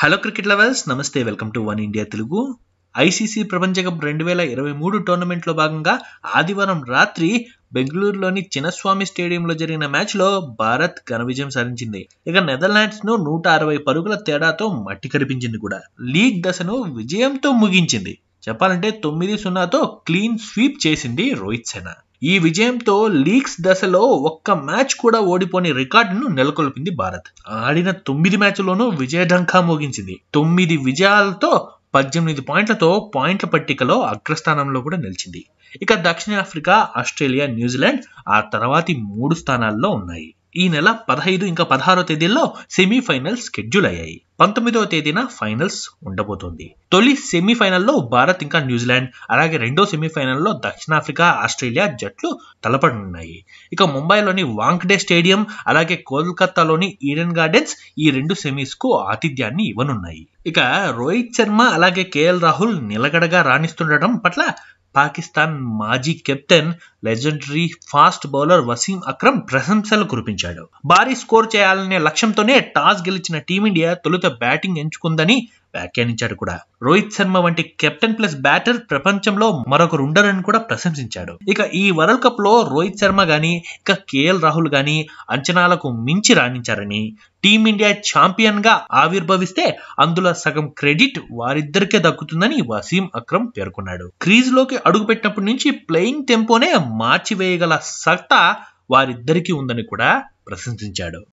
hello cricket lovers నమస్తే welcome to one India Telugu ICC ప్రపంచ cup రెండు వేల ఇరవై మూడు టోర్నమెంట్లో భాగంగా ఆదివారం రాత్రి బెంగళూరులోని చిన్నస్వామి స్టేడియంలో జరిగిన మ్యాచ్లో భారత్ ఘన విజయం సాధించింది ఇక నెదర్లాండ్స్ ను నూట అరవై పరుగుల తేడాతో మట్టి కరిపించింది కూడా లీగ్ దశను విజయంతో ముగించింది చెప్పాలంటే తొమ్మిది సున్నాతో క్లీన్ స్వీప్ చేసింది రోహిత్ శర్మ ఈ విజయంతో లీగ్స్ దశలో ఒక్క మ్యాచ్ కూడా ఓడిపోని రికార్డును నెలకొల్పింది భారత్ ఆడిన తొమ్మిది మ్యాచ్లోనూ విజయఢంకా మోగించింది తొమ్మిది విజయాలతో పద్దెనిమిది పాయింట్లతో పాయింట్ల పట్టికలో అగ్రస్థానంలో కూడా నిలిచింది ఇక దక్షిణాఫ్రికా ఆస్ట్రేలియా న్యూజిలాండ్ ఆ తర్వాతి మూడు స్థానాల్లో ఉన్నాయి ఈ నెల పదహైదు ఇంకా పదహారో తేదీల్లో సెమీఫైనల్స్ షెడ్యూల్ అయ్యాయి పంతొమ్మిదవ తేదీన ఫైనల్స్ ఉండబోతోంది తొలి సెమీఫైనల్లో భారత్ ఇంకా న్యూజిలాండ్ అలాగే రెండో సెమీఫైనల్లో దక్షిణాఫ్రికా ఆస్ట్రేలియా జట్లు తలపడనున్నాయి ఇక ముంబైలోని వాంక్డే స్టేడియం అలాగే కోల్కతాలోని ఈడెన్ గార్డెన్స్ ఈ రెండు సెమీస్ కు ఆతిథ్యాన్ని ఇవ్వనున్నాయి ఇక రోహిత్ శర్మ అలాగే కేఎల్ రాహుల్ నిలగడగా రాణిస్తుండటం పట్ల పాకిస్తాన్ మాజీ captain legendary fast bowler Wasim Akram ప్రశంసలు కురిపించాడు భారీ స్కోర్ చేయాలనే లక్ష్యంతోనే టాస్ గెలిచిన టీమిండియా తొలుత బ్యాటింగ్ ఎంచుకుందని వ్యాఖ్యానించాడు కూడా రోహిత్ శర్మ వంటి కెప్టెన్ ప్లస్ బ్యాటర్ ప్రపంచంలో మరొకరు ఉండరని కూడా ప్రశంసించాడు ఇక ఈ వరల్డ్ కప్ లో రోహిత్ శర్మ గాని ఇక కేఎల్ రాహుల్ గాని అంచనాలకు మించి రాణించారని టీమిండియా ఛాంపియన్ గా ఆవిర్భవిస్తే అందులో సగం క్రెడిట్ వారిద్దరికే దక్కుతుందని వసీం అక్రమ్ పేర్కొన్నాడు క్రీజ్ లోకి అడుగుపెట్టినప్పటి నుంచి ప్లేయింగ్ టెంపోనే మార్చివేయగల సత్తా వారిద్దరికీ ఉందని కూడా ప్రశంసించాడు